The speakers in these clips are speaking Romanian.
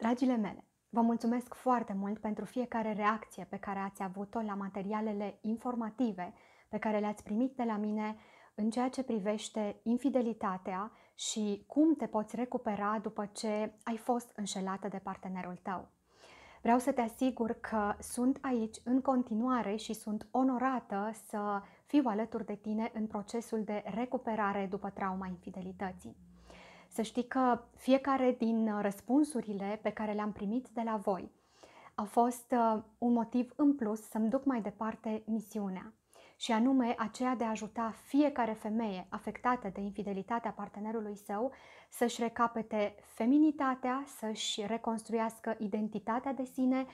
Dragile mele, vă mulțumesc foarte mult pentru fiecare reacție pe care ați avut-o la materialele informative pe care le-ați primit de la mine în ceea ce privește infidelitatea și cum te poți recupera după ce ai fost înșelată de partenerul tău. Vreau să te asigur că sunt aici în continuare și sunt onorată să fiu alături de tine în procesul de recuperare după trauma infidelității. Să știi că fiecare din uh, răspunsurile pe care le-am primit de la voi a fost uh, un motiv în plus să-mi duc mai departe misiunea și anume aceea de a ajuta fiecare femeie afectată de infidelitatea partenerului său să-și recapete feminitatea, să-și reconstruiască identitatea de sine,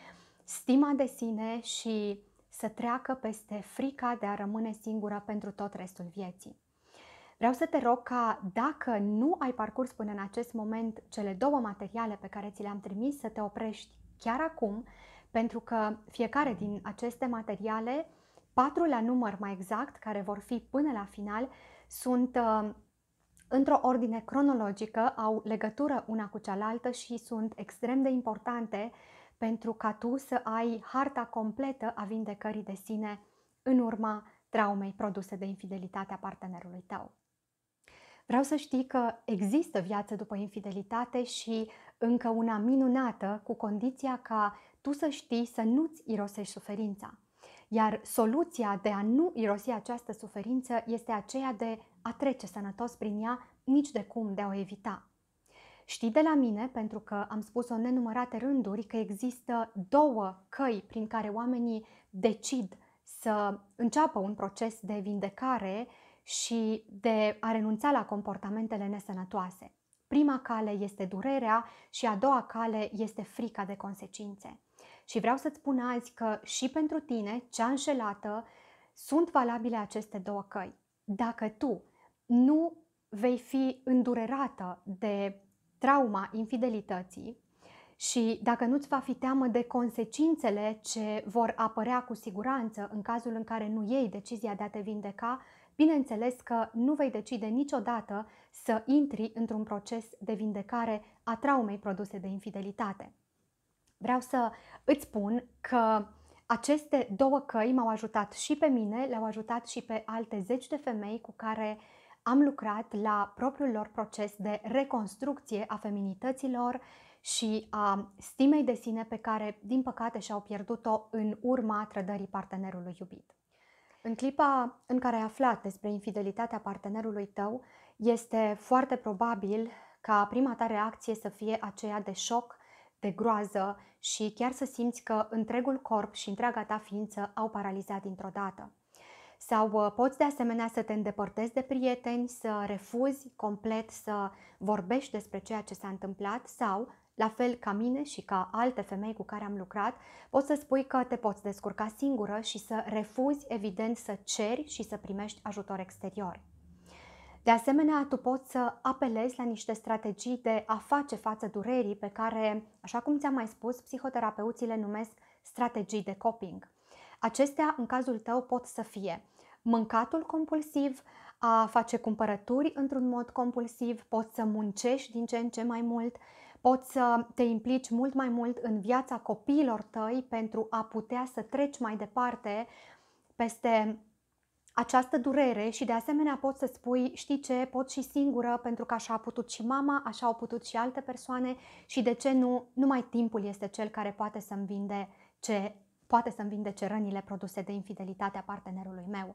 stima de sine și să treacă peste frica de a rămâne singură pentru tot restul vieții. Vreau să te rog ca dacă nu ai parcurs până în acest moment cele două materiale pe care ți le-am trimis să te oprești chiar acum, pentru că fiecare din aceste materiale, patru la număr mai exact, care vor fi până la final, sunt uh, într-o ordine cronologică, au legătură una cu cealaltă și sunt extrem de importante pentru ca tu să ai harta completă a vindecării de sine în urma traumei produse de infidelitatea partenerului tău. Vreau să știi că există viață după infidelitate și încă una minunată cu condiția ca tu să știi să nu-ți irosești suferința. Iar soluția de a nu irosi această suferință este aceea de a trece sănătos prin ea, nici de cum de a o evita. Știi de la mine, pentru că am spus-o nenumărate rânduri, că există două căi prin care oamenii decid să înceapă un proces de vindecare și de a renunța la comportamentele nesănătoase. Prima cale este durerea și a doua cale este frica de consecințe. Și vreau să-ți spun azi că și pentru tine, cea înșelată, sunt valabile aceste două căi. Dacă tu nu vei fi îndurerată de trauma infidelității și dacă nu-ți va fi teamă de consecințele ce vor apărea cu siguranță în cazul în care nu iei decizia de a te vindeca, Bineînțeles că nu vei decide niciodată să intri într-un proces de vindecare a traumei produse de infidelitate. Vreau să îți spun că aceste două căi m-au ajutat și pe mine, le-au ajutat și pe alte zeci de femei cu care am lucrat la propriul lor proces de reconstrucție a feminităților și a stimei de sine pe care, din păcate, și-au pierdut-o în urma trădării partenerului iubit. În clipa în care ai aflat despre infidelitatea partenerului tău, este foarte probabil ca prima ta reacție să fie aceea de șoc, de groază și chiar să simți că întregul corp și întreaga ta ființă au paralizat dintr-o dată. Sau uh, poți de asemenea să te îndepărtezi de prieteni, să refuzi complet să vorbești despre ceea ce s-a întâmplat sau la fel ca mine și ca alte femei cu care am lucrat, poți să spui că te poți descurca singură și să refuzi, evident, să ceri și să primești ajutor exterior. De asemenea, tu poți să apelezi la niște strategii de a face față durerii pe care, așa cum ți-am mai spus, psihoterapeuții le numesc strategii de coping. Acestea, în cazul tău, pot să fie mâncatul compulsiv, a face cumpărături într-un mod compulsiv, poți să muncești din ce în ce mai mult, poți să te implici mult mai mult în viața copiilor tăi pentru a putea să treci mai departe peste această durere și de asemenea poți să spui, știi ce, pot și singură pentru că așa a putut și mama, așa au putut și alte persoane și de ce nu, numai timpul este cel care poate să-mi vinde ce poate să-mi vindece rănile produse de infidelitatea partenerului meu.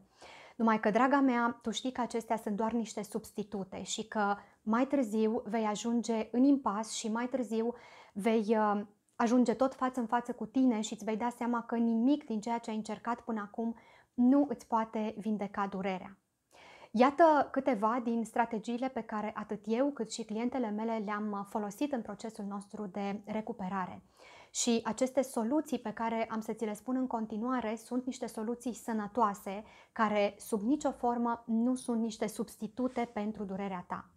Numai că, draga mea, tu știi că acestea sunt doar niște substitute și că mai târziu vei ajunge în impas și mai târziu vei uh, ajunge tot față în față cu tine și îți vei da seama că nimic din ceea ce ai încercat până acum nu îți poate vindeca durerea. Iată câteva din strategiile pe care atât eu cât și clientele mele le-am uh, folosit în procesul nostru de recuperare. Și aceste soluții pe care am să ți le spun în continuare sunt niște soluții sănătoase, care sub nicio formă nu sunt niște substitute pentru durerea ta.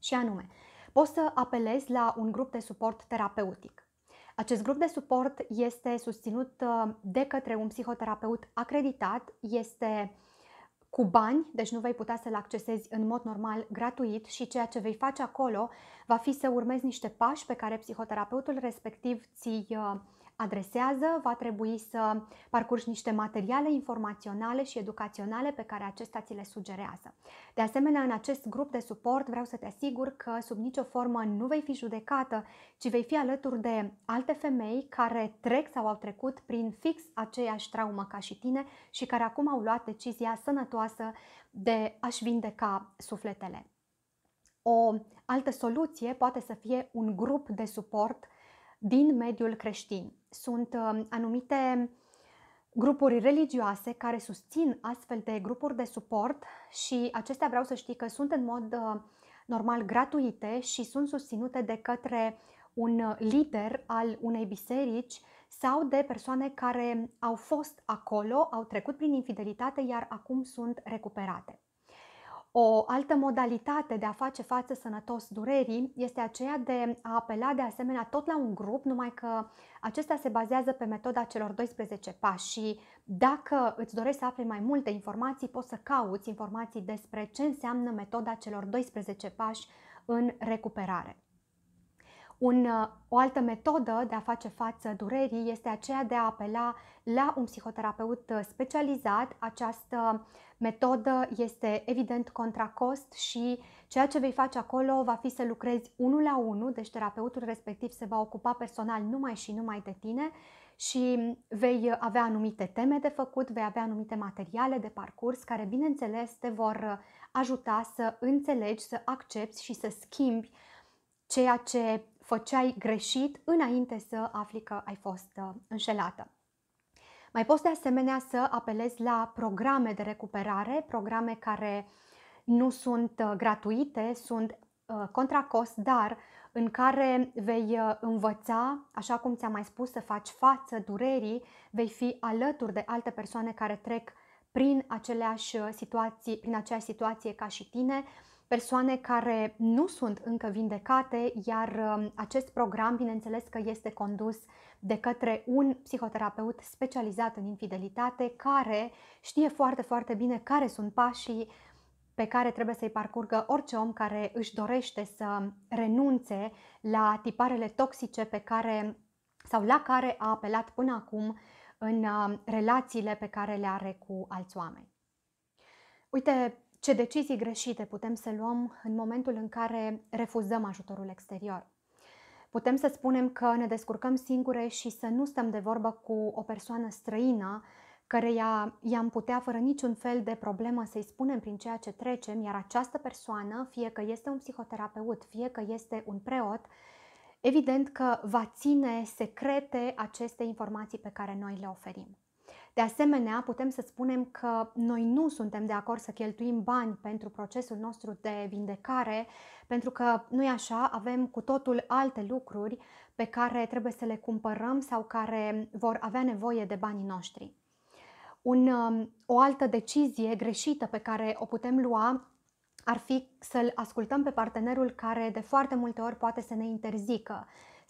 Și anume, poți să apelezi la un grup de suport terapeutic. Acest grup de suport este susținut uh, de către un psihoterapeut acreditat, este cu bani, deci nu vei putea să-l accesezi în mod normal gratuit și ceea ce vei face acolo va fi să urmezi niște pași pe care psihoterapeutul respectiv ți-i uh, adresează, va trebui să parcurgi niște materiale informaționale și educaționale pe care acesta ți le sugerează. De asemenea, în acest grup de suport vreau să te asigur că sub nicio formă nu vei fi judecată, ci vei fi alături de alte femei care trec sau au trecut prin fix aceeași traumă ca și tine și care acum au luat decizia sănătoasă de a-și vindeca sufletele. O altă soluție poate să fie un grup de suport din mediul creștin. Sunt uh, anumite grupuri religioase care susțin astfel de grupuri de suport și acestea vreau să știi că sunt în mod uh, normal gratuite și sunt susținute de către un uh, lider al unei biserici sau de persoane care au fost acolo, au trecut prin infidelitate, iar acum sunt recuperate. O altă modalitate de a face față sănătos durerii este aceea de a apela de asemenea tot la un grup, numai că acesta se bazează pe metoda celor 12 pași și dacă îți dorești să afli mai multe informații, poți să cauți informații despre ce înseamnă metoda celor 12 pași în recuperare. Un, uh, o altă metodă de a face față durerii este aceea de a apela la un psihoterapeut uh, specializat. Această metodă este evident contracost și ceea ce vei face acolo va fi să lucrezi unul la unul, deci terapeutul respectiv se va ocupa personal numai și numai de tine și vei avea anumite teme de făcut, vei avea anumite materiale de parcurs care, bineînțeles, te vor uh, ajuta să înțelegi, să accepti și să schimbi ceea ce făceai greșit înainte să afli că ai fost uh, înșelată. Mai poți de asemenea să apelezi la programe de recuperare, programe care nu sunt uh, gratuite, sunt uh, contra cost, dar în care vei învăța, așa cum ți-am mai spus, să faci față durerii, vei fi alături de alte persoane care trec prin aceleași situații, prin aceeași situație ca și tine, persoane care nu sunt încă vindecate, iar um, acest program, bineînțeles că este condus de către un psihoterapeut specializat în infidelitate, care știe foarte, foarte bine care sunt pașii pe care trebuie să-i parcurgă orice om care își dorește să renunțe la tiparele toxice pe care sau la care a apelat până acum în um, relațiile pe care le are cu alți oameni. Uite, ce decizii greșite putem să luăm în momentul în care refuzăm ajutorul exterior. Putem să spunem că ne descurcăm singure și să nu stăm de vorbă cu o persoană străină căreia i-am putea fără niciun fel de problemă să-i spunem prin ceea ce trecem, iar această persoană, fie că este un psihoterapeut, fie că este un preot, evident că va ține secrete aceste informații pe care noi le oferim. De asemenea, putem să spunem că noi nu suntem de acord să cheltuim bani pentru procesul nostru de vindecare, pentru că nu e așa, avem cu totul alte lucruri pe care trebuie să le cumpărăm sau care vor avea nevoie de banii noștri. Un, um, o altă decizie greșită pe care o putem lua ar fi să-l ascultăm pe partenerul care de foarte multe ori poate să ne interzică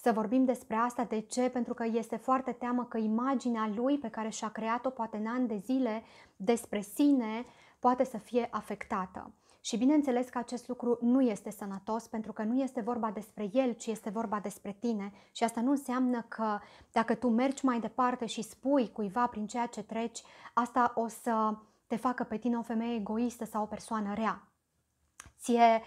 să vorbim despre asta, de ce? Pentru că este foarte teamă că imaginea lui pe care și-a creat-o poate în ani de zile despre sine poate să fie afectată. Și bineînțeles că acest lucru nu este sănătos pentru că nu este vorba despre el, ci este vorba despre tine. Și asta nu înseamnă că dacă tu mergi mai departe și spui cuiva prin ceea ce treci, asta o să te facă pe tine o femeie egoistă sau o persoană rea. Ție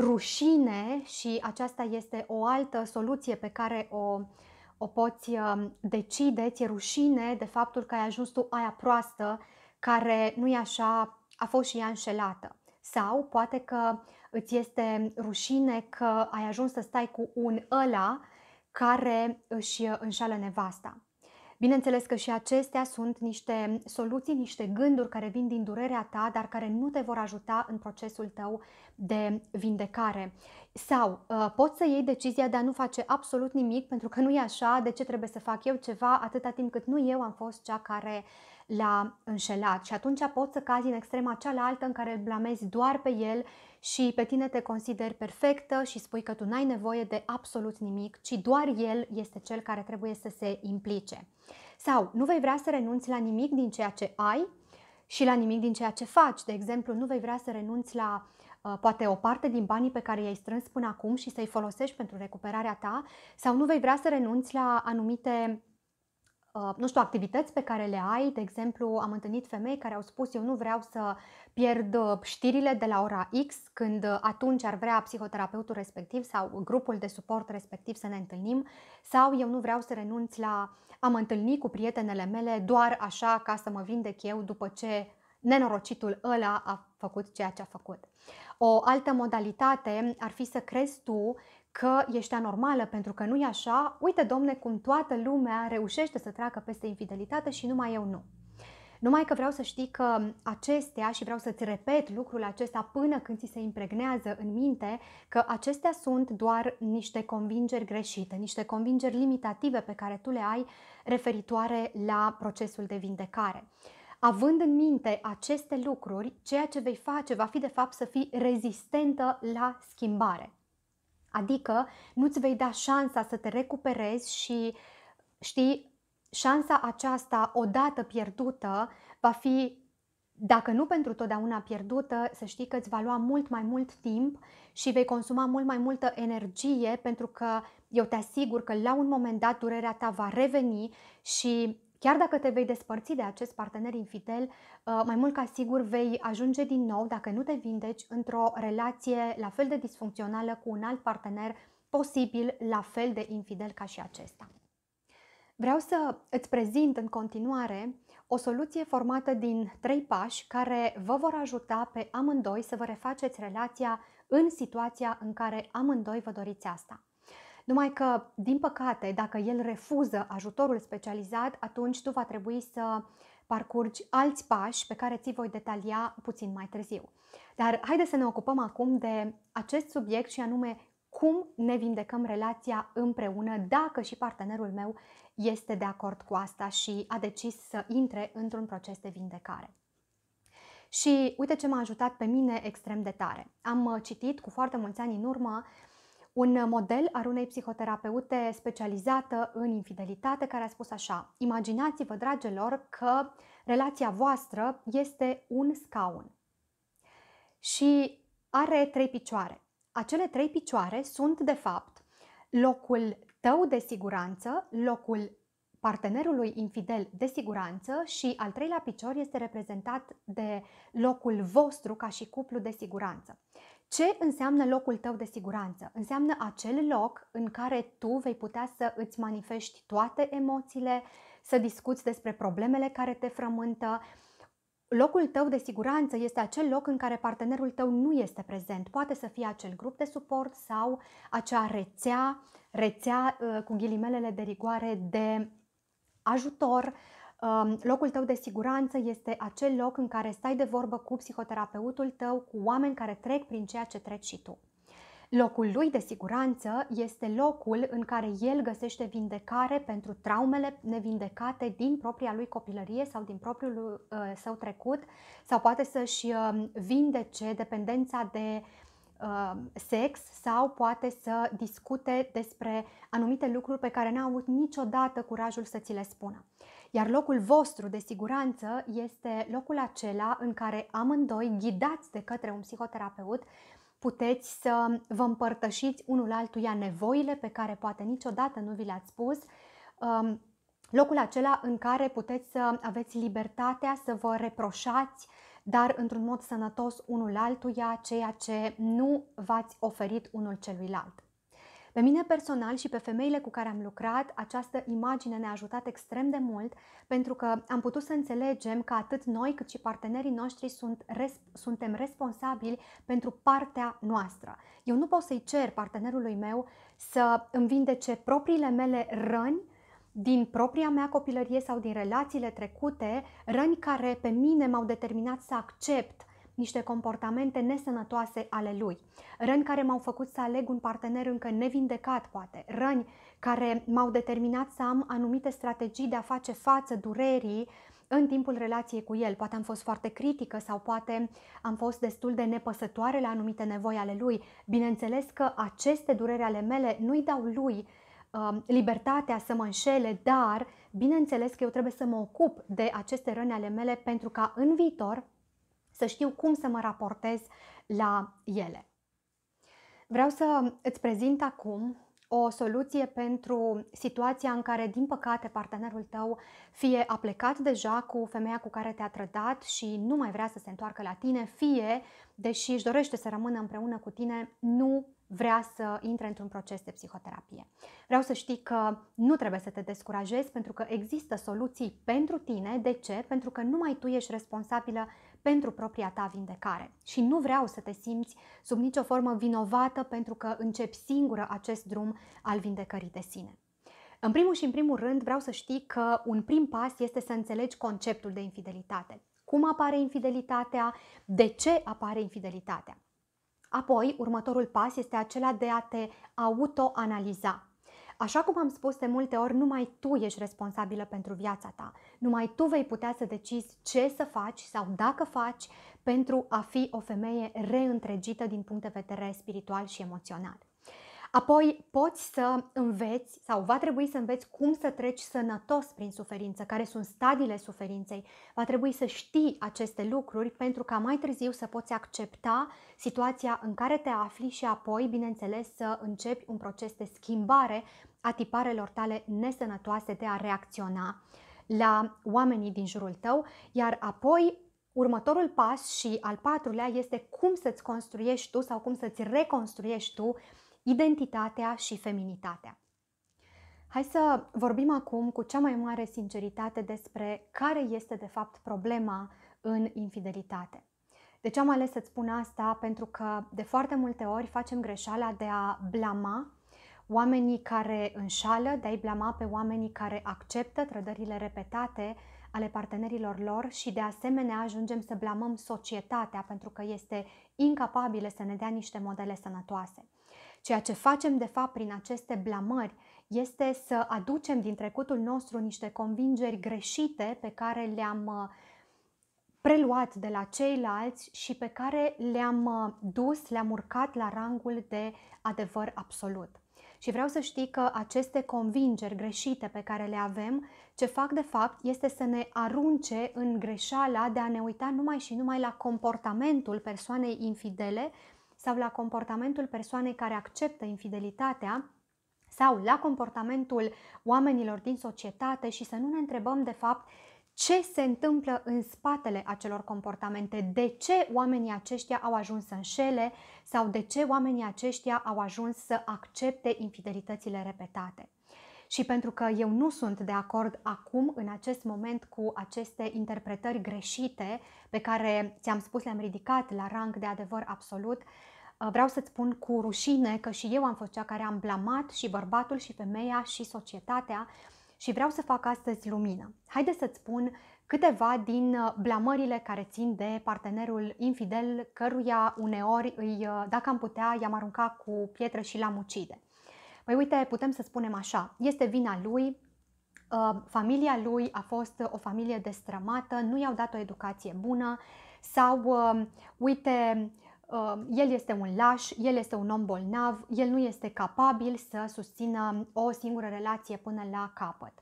rușine și aceasta este o altă soluție pe care o, o poți uh, decide, ți-e rușine de faptul că ai ajuns tu aia proastă care nu e așa, a fost și ea înșelată. Sau poate că îți este rușine că ai ajuns să stai cu un ăla care își înșală nevasta. Bineînțeles că și acestea sunt niște soluții, niște gânduri care vin din durerea ta, dar care nu te vor ajuta în procesul tău de vindecare. Sau uh, poți să iei decizia de a nu face absolut nimic pentru că nu e așa, de ce trebuie să fac eu ceva atâta timp cât nu eu am fost cea care l-a înșelat și atunci poți să cazi în extrema cealaltă în care îl blamezi doar pe el și pe tine te consideri perfectă și spui că tu n-ai nevoie de absolut nimic, ci doar el este cel care trebuie să se implice. Sau nu vei vrea să renunți la nimic din ceea ce ai și la nimic din ceea ce faci. De exemplu, nu vei vrea să renunți la uh, poate o parte din banii pe care i-ai strâns până acum și să-i folosești pentru recuperarea ta sau nu vei vrea să renunți la anumite Uh, nu știu, activități pe care le ai. De exemplu, am întâlnit femei care au spus eu nu vreau să pierd uh, știrile de la ora X când uh, atunci ar vrea psihoterapeutul respectiv sau grupul de suport respectiv să ne întâlnim sau eu nu vreau să renunț la a mă întâlni cu prietenele mele doar așa ca să mă vindec eu după ce nenorocitul ăla a făcut ceea ce a făcut. O altă modalitate ar fi să crezi tu că ești anormală pentru că nu e așa, uite, domne, cum toată lumea reușește să treacă peste infidelitate și numai eu nu. Numai că vreau să știi că acestea, și vreau să-ți repet lucrul acesta până când ți se impregnează în minte, că acestea sunt doar niște convingeri greșite, niște convingeri limitative pe care tu le ai referitoare la procesul de vindecare. Având în minte aceste lucruri, ceea ce vei face va fi de fapt să fii rezistentă la schimbare. Adică nu-ți vei da șansa să te recuperezi și, știi, șansa aceasta odată pierdută va fi, dacă nu pentru totdeauna pierdută, să știi că îți va lua mult mai mult timp și vei consuma mult mai multă energie pentru că eu te asigur că la un moment dat durerea ta va reveni și Chiar dacă te vei despărți de acest partener infidel, uh, mai mult ca sigur vei ajunge din nou, dacă nu te vindeci, într-o relație la fel de disfuncțională cu un alt partener posibil la fel de infidel ca și acesta. Vreau să îți prezint în continuare o soluție formată din trei pași care vă vor ajuta pe amândoi să vă refaceți relația în situația în care amândoi vă doriți asta. Numai că, din păcate, dacă el refuză ajutorul specializat, atunci tu va trebui să parcurgi alți pași pe care ți voi detalia puțin mai târziu. Dar haide să ne ocupăm acum de acest subiect și anume cum ne vindecăm relația împreună dacă și partenerul meu este de acord cu asta și a decis să intre într-un proces de vindecare. Și uite ce m-a ajutat pe mine extrem de tare. Am citit cu foarte mulți ani în urmă uh, un model al unei psihoterapeute specializată în infidelitate care a spus așa Imaginați-vă, dragilor, că relația voastră este un scaun și are trei picioare. Acele trei picioare sunt, de fapt, locul tău de siguranță, locul partenerului infidel de siguranță și al treilea picior este reprezentat de locul vostru ca și cuplu de siguranță. Ce înseamnă locul tău de siguranță? Înseamnă acel loc în care tu vei putea să îți manifesti toate emoțiile, să discuți despre problemele care te frământă. Locul tău de siguranță este acel loc în care partenerul tău nu este prezent. Poate să fie acel grup de suport sau acea rețea, rețea uh, cu ghilimelele de rigoare de ajutor, Um, locul tău de siguranță este acel loc în care stai de vorbă cu psihoterapeutul tău, cu oameni care trec prin ceea ce treci și tu. Locul lui de siguranță este locul în care el găsește vindecare pentru traumele nevindecate din propria lui copilărie sau din propriul uh, său trecut sau poate să-și uh, vindece dependența de uh, sex sau poate să discute despre anumite lucruri pe care n-a avut niciodată curajul să ți le spună. Iar locul vostru de siguranță este locul acela în care amândoi, ghidați de către un psihoterapeut, puteți să vă împărtășiți unul altuia nevoile pe care poate niciodată nu vi le-ați spus, um, locul acela în care puteți să aveți libertatea să vă reproșați, dar într-un mod sănătos unul altuia ceea ce nu v-ați oferit unul celuilalt. Pe mine personal și pe femeile cu care am lucrat, această imagine ne-a ajutat extrem de mult pentru că am putut să înțelegem că atât noi cât și partenerii noștri sunt res- suntem responsabili pentru partea noastră. Eu nu pot să-i cer partenerului meu să îmi vindece propriile mele răni din propria mea copilărie sau din relațiile trecute, răni care pe mine m-au determinat să accept niște comportamente nesănătoase ale lui, răni care m-au făcut să aleg un partener încă nevindecat, poate, răni care m-au determinat să am anumite strategii de a face față durerii în timpul relației cu el. Poate am fost foarte critică sau poate am fost destul de nepăsătoare la anumite nevoi ale lui. Bineînțeles că aceste dureri ale mele nu-i dau lui uh, libertatea să mă înșele, dar bineînțeles că eu trebuie să mă ocup de aceste răni ale mele pentru ca în viitor să știu cum să mă raportez la ele. Vreau să îți prezint acum o soluție pentru situația în care, din păcate, partenerul tău fie a plecat deja cu femeia cu care te-a trădat și nu mai vrea să se întoarcă la tine, fie, deși își dorește să rămână împreună cu tine, nu vrea să intre într-un proces de psihoterapie. Vreau să știi că nu trebuie să te descurajezi pentru că există soluții pentru tine. De ce? Pentru că numai tu ești responsabilă pentru propria ta vindecare. Și nu vreau să te simți sub nicio formă vinovată pentru că începi singură acest drum al vindecării de sine. În primul și în primul rând vreau să știi că un prim pas este să înțelegi conceptul de infidelitate. Cum apare infidelitatea? De ce apare infidelitatea? Apoi, următorul pas este acela de a te autoanaliza Așa cum am spus de multe ori, numai tu ești responsabilă pentru viața ta. Numai tu vei putea să decizi ce să faci sau dacă faci pentru a fi o femeie reîntregită din punct de vedere spiritual și emoțional. Apoi poți să înveți sau va trebui să înveți cum să treci sănătos prin suferință, care sunt stadiile suferinței. Va trebui să știi aceste lucruri pentru ca mai târziu să poți accepta situația în care te afli și apoi, bineînțeles, să începi un proces de schimbare a tiparelor tale nesănătoase de a reacționa la oamenii din jurul tău, iar apoi următorul pas și al patrulea este cum să-ți construiești tu sau cum să-ți reconstruiești tu identitatea și feminitatea. Hai să vorbim acum cu cea mai mare sinceritate despre care este de fapt problema în infidelitate. De ce am ales să-ți spun asta? Pentru că de foarte multe ori facem greșeala de a blama oamenii care înșală, de a-i blama pe oamenii care acceptă trădările repetate ale partenerilor lor și de asemenea ajungem să blamăm societatea pentru că este incapabilă să ne dea niște modele sănătoase. Ceea ce facem de fapt prin aceste blamări este să aducem din trecutul nostru niște convingeri greșite pe care le-am uh, preluat de la ceilalți și pe care le-am uh, dus, le-am urcat la rangul de adevăr absolut. Și vreau să știi că aceste convingeri greșite pe care le avem, ce fac de fapt este să ne arunce în greșeala de a ne uita numai și numai la comportamentul persoanei infidele sau la comportamentul persoanei care acceptă infidelitatea sau la comportamentul oamenilor din societate și să nu ne întrebăm de fapt ce se întâmplă în spatele acelor comportamente, de ce oamenii aceștia au ajuns să înșele sau de ce oamenii aceștia au ajuns să accepte infidelitățile repetate. Și pentru că eu nu sunt de acord acum, în acest moment, cu aceste interpretări greșite pe care ți-am spus le-am ridicat la rang de adevăr absolut, uh, vreau să-ți spun cu rușine că și eu am fost cea care am blamat și bărbatul și femeia și societatea și vreau să fac astăzi lumină. Haide să-ți spun câteva din uh, blamările care țin de partenerul infidel căruia uneori, îi, uh, dacă am putea, i-am arunca cu pietre și l-am ucide. Păi uite, putem să spunem așa, este vina lui, uh, familia lui a fost o familie destrămată, nu i-au dat o educație bună sau, uite, Um, el este un laș, el este un om bolnav, el nu este capabil să susțină o singură relație până la capăt.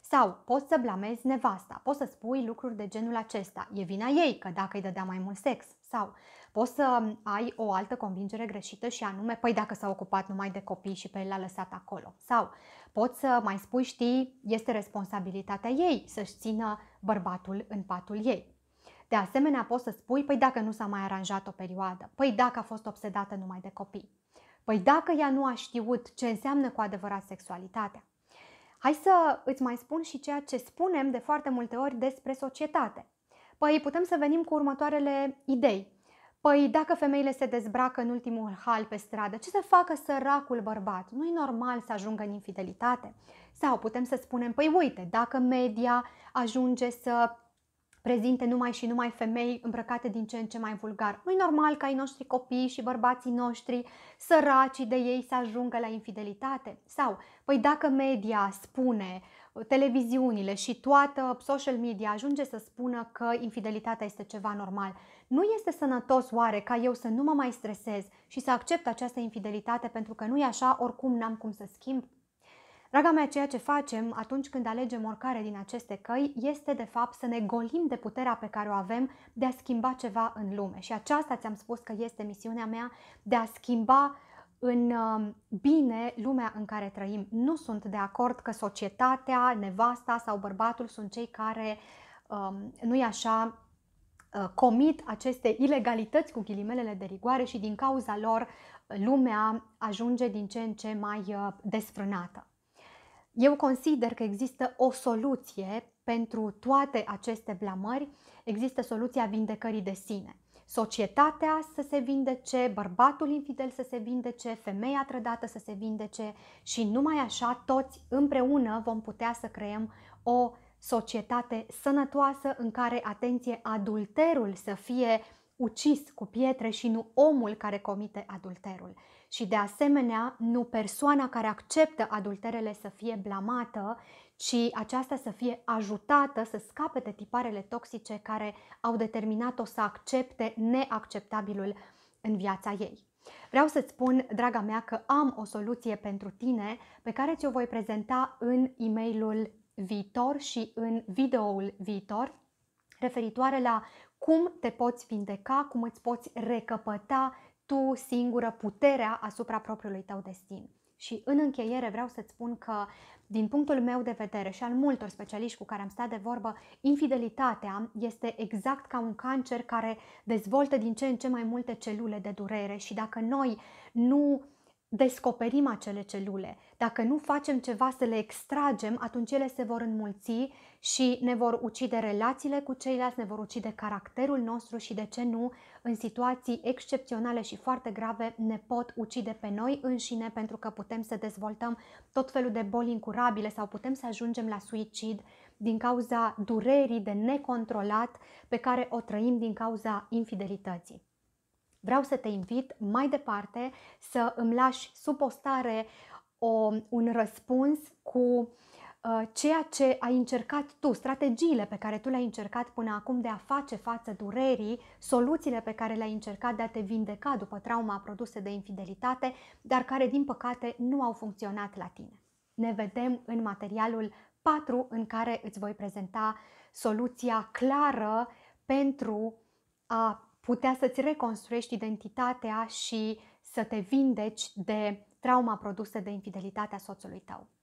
Sau poți să blamezi nevasta, poți să spui lucruri de genul acesta, e vina ei că dacă îi dădea mai mult sex. Sau poți să ai o altă convingere greșită și anume, păi dacă s-a ocupat numai de copii și pe el l-a lăsat acolo. Sau poți să mai spui, știi, este responsabilitatea ei să-și țină bărbatul în patul ei. De asemenea, poți să spui, păi dacă nu s-a mai aranjat o perioadă, păi dacă a fost obsedată numai de copii, păi dacă ea nu a știut ce înseamnă cu adevărat sexualitatea. Hai să îți mai spun și ceea ce spunem de foarte multe ori despre societate. Păi putem să venim cu următoarele idei. Păi dacă femeile se dezbracă în ultimul hal pe stradă, ce să facă săracul bărbat? Nu-i normal să ajungă în infidelitate? Sau putem să spunem, păi uite, dacă media ajunge să prezinte numai și numai femei îmbrăcate din ce în ce mai vulgar. nu normal ca ai noștri copii și bărbații noștri, săraci de ei, să ajungă la infidelitate? Sau, păi dacă media spune, televiziunile și toată social media ajunge să spună că infidelitatea este ceva normal, nu este sănătos oare ca eu să nu mă mai stresez și să accept această infidelitate pentru că nu e așa, oricum n-am cum să schimb? Draga mea, ceea ce facem atunci când alegem oricare din aceste căi este de fapt să ne golim de puterea pe care o avem de a schimba ceva în lume. Și aceasta ți-am spus că este misiunea mea de a schimba în um, bine lumea în care trăim. Nu sunt de acord că societatea, nevasta sau bărbatul sunt cei care, um, nu-i așa, uh, comit aceste ilegalități cu ghilimelele de rigoare și din cauza lor lumea ajunge din ce în ce mai uh, desfrânată. Eu consider că există o soluție pentru toate aceste blamări, există soluția vindecării de sine. Societatea să se vindece, bărbatul infidel să se vindece, femeia trădată să se vindece și numai așa toți împreună vom putea să creăm o societate sănătoasă în care, atenție, adulterul să fie ucis cu pietre și nu omul care comite adulterul și de asemenea nu persoana care acceptă adulterele să fie blamată, ci aceasta să fie ajutată să scape de tiparele toxice care au determinat-o să accepte neacceptabilul în viața ei. Vreau să-ți spun, draga mea, că am o soluție pentru tine pe care ți-o voi prezenta în e mail viitor și în videoul viitor referitoare la cum te poți vindeca, cum îți poți recăpăta tu singură puterea asupra propriului tău destin. Și în încheiere vreau să-ți spun că, din punctul meu de vedere și al multor specialiști cu care am stat de vorbă, infidelitatea este exact ca un cancer care dezvoltă din ce în ce mai multe celule de durere și dacă noi nu descoperim acele celule. Dacă nu facem ceva să le extragem, atunci ele se vor înmulți și ne vor ucide relațiile cu ceilalți, ne vor ucide caracterul nostru și, de ce nu, în situații excepționale și foarte grave, ne pot ucide pe noi înșine pentru că putem să dezvoltăm tot felul de boli incurabile sau putem să ajungem la suicid din cauza durerii de necontrolat pe care o trăim din cauza infidelității vreau să te invit mai departe să îmi lași sub postare o, un răspuns cu uh, ceea ce ai încercat tu, strategiile pe care tu le-ai încercat până acum de a face față durerii, soluțiile pe care le-ai încercat de a te vindeca după trauma produse de infidelitate, dar care din păcate nu au funcționat la tine. Ne vedem în materialul 4 în care îți voi prezenta soluția clară pentru a putea să-ți reconstruiești identitatea și să te vindeci de trauma produsă de infidelitatea soțului tău.